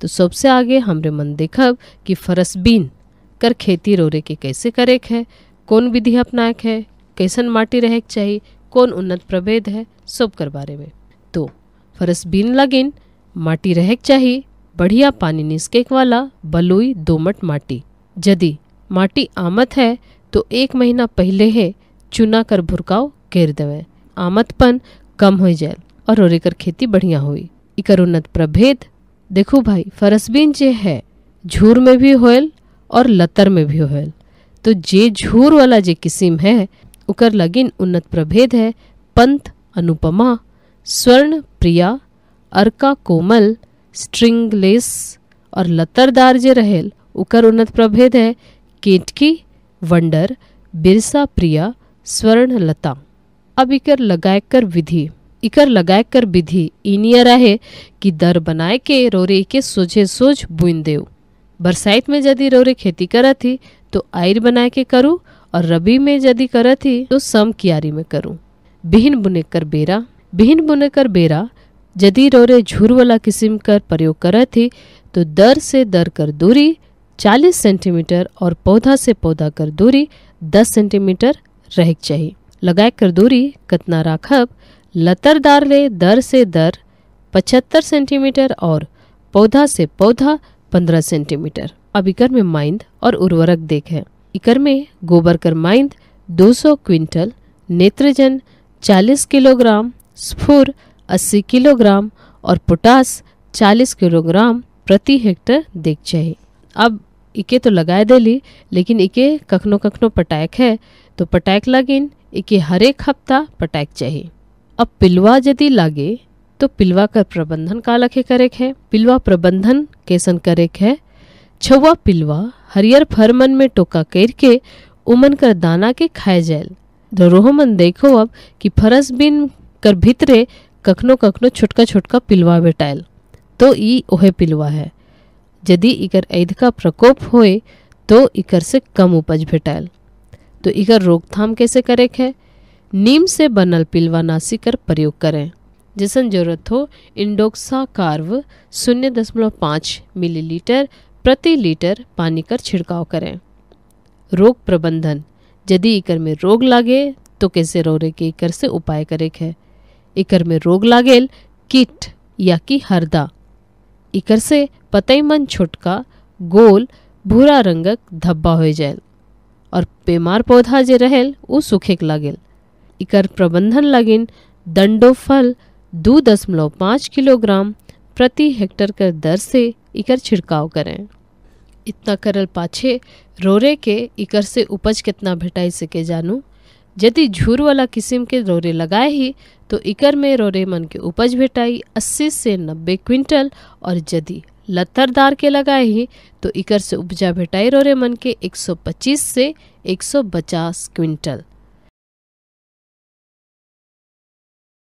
तो सबसे आगे हमरे मन देखब कि फरसबीन कर खेती रोरे के कैसे करे है कौन विधि अपनाए है कैसन माटी रहे के चाहिए कौन उन्नत प्रभेद है सब कर बारे में तो फरसबीन लगिन माटी रहे के चाहिए बढ़िया पानी निस्केक वाला बलुई दोमट माटी यदि माटी आमत है तो एक महीना पहले है चुना कर भुरकाव घेर देवे आमतपन कम हो जाए और रोरे कर खेती बढ़िया हुई इकर उन्नत प्रभेद देखो भाई फरसबीन जे है झूर में भी होल और लतर में भी होल तो जे झूर वाला जे किस्म है उकर लगिन उन्नत प्रभेद है पंथ अनुपमा स्वर्ण प्रिया अर्का कोमल स्ट्रिंगलेस और लतरदार जे रहेल उकर उन्नत प्रभेद है केटकी वंडर बिरसा प्रिया स्वर्ण लता अब इकर लगाकर विधि इकर लगाए कर विधि इनियर रहे कि दर बनाए के रोरे के सोझे सोझ बुन देव बरसात में यदि रोरे खेती करत थी तो आयर बनाए के करूँ और रबी में यदि कर थी तो सम क्यारी में करूँ बिहन बुने कर बेरा बिहन बुने कर बेरा यदि रोरे झूर वाला किस्म कर प्रयोग कर थी तो दर से दर कर दूरी 40 सेंटीमीटर और पौधा से पौधा कर दूरी 10 सेंटीमीटर रह चाहिए लगाए कर दूरी कतना राखब लतरदारे दर से दर 75 सेंटीमीटर और पौधा से पौधा 15 सेंटीमीटर अब इकर में माइंद और उर्वरक देखें इकर में गोबर कर माइंद 200 क्विंटल नेत्रजन 40 किलोग्राम स्फुर 80 किलोग्राम और पोटास 40 किलोग्राम प्रति हेक्टर देख चाहिए अब इके तो लगाए दिली लेकिन इके कखनो कखनो पटाक है तो पटाक लगिन इके हरेक हफ्ता पटाक चाहिए अब पिलवा यदि लागे तो पिलवा कर प्रबंधन का लखे करे है पिलवा प्रबंधन कैसन करेक है छुआ पिलवा हरियर फरमन में टोका कर के उमन कर दाना के खाए जाएल धरोह तो मन देखो अब कि फरस बिन कर भितरे कखनो कखनो छोटका छोटका पिलवा बेटायल तो ई ओहे पिलवा है यदि इकर ऐध का प्रकोप होए तो इकर से कम उपज भेटायल तो इकर रोकथाम कैसे करे है नीम से बनल पिलवा नासिकर प्रयोग करें जिसन जरूरत हो इंडोक्सा कार्व शून्य दशमलव पाँच मिलीलीटर प्रति लीटर पानी कर छिड़काव करें रोग प्रबंधन यदि इकर में रोग लागे तो कैसे रोरे के इकर से उपाय करे है इकर में रोग लागेल किट या कि हरदा इकर से मन छोटका गोल भूरा रंगक धब्बा हो जाए और बीमार पौधा जे रहेल वो सूखे लागेल इकर प्रबंधन लगिन दंडो फल दो दशमलव पाँच किलोग्राम प्रति हेक्टर कर दर से इकर छिड़काव करें इतना करल पाछे रोरे के इकर से उपज कितना भेटाई सके जानू यदि झूर वाला किस्म के रोरे लगाए ही तो इकर में रोरे मन के उपज भेटाई 80 से 90 क्विंटल और यदि लतरदार के लगाए ही तो इकर से उपजा भेटाई रोरे मन के 125 से 150 क्विंटल